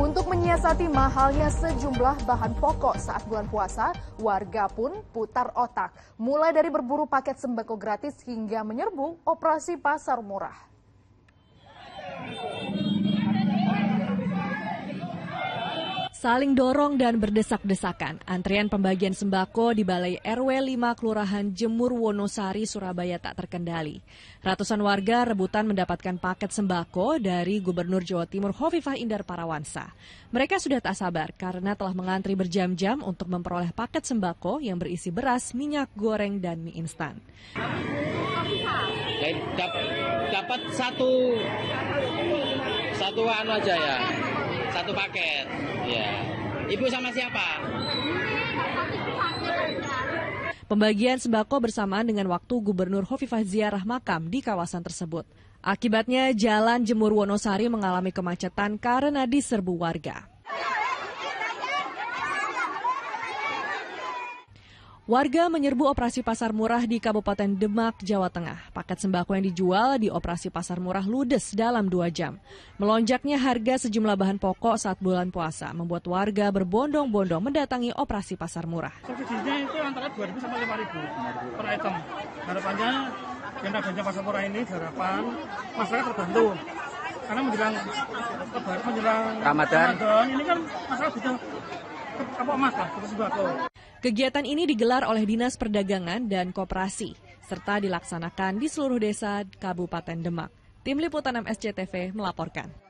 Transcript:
Untuk menyiasati mahalnya sejumlah bahan pokok saat bulan puasa, warga pun putar otak. Mulai dari berburu paket sembako gratis hingga menyerbu operasi pasar murah. Saling dorong dan berdesak-desakan, Antrian pembagian sembako di Balai RW 5 Kelurahan Jemur Wonosari, Surabaya tak terkendali. Ratusan warga rebutan mendapatkan paket sembako dari Gubernur Jawa Timur Hovifah Indar Parawansa. Mereka sudah tak sabar karena telah mengantri berjam-jam untuk memperoleh paket sembako yang berisi beras, minyak goreng, dan mie instan. Dapat satu, satu anu aja ya. Satu paket. Ya. Ibu sama siapa? Pembagian sembako bersamaan dengan waktu Gubernur Hovifah ziarah makam di kawasan tersebut. Akibatnya jalan Jemur Wonosari mengalami kemacetan karena diserbu warga. Warga menyerbu operasi pasar murah di Kabupaten Demak, Jawa Tengah. Paket sembako yang dijual di operasi pasar murah ludes dalam dua jam. Melonjaknya harga sejumlah bahan pokok saat bulan puasa membuat warga berbondong-bondong mendatangi operasi pasar murah. Subsidinya itu antara 2.000 sampai 5.000 per item. Harapannya yang adanya pasar murah ini harapan masyarakat terbantu karena menjelang menjelang Ramadan. Ramadan ini kan masyarakat butuh apa lah, butuh sembako. Kegiatan ini digelar oleh Dinas Perdagangan dan Koperasi, serta dilaksanakan di seluruh desa Kabupaten Demak. Tim Liputan MSCTV melaporkan.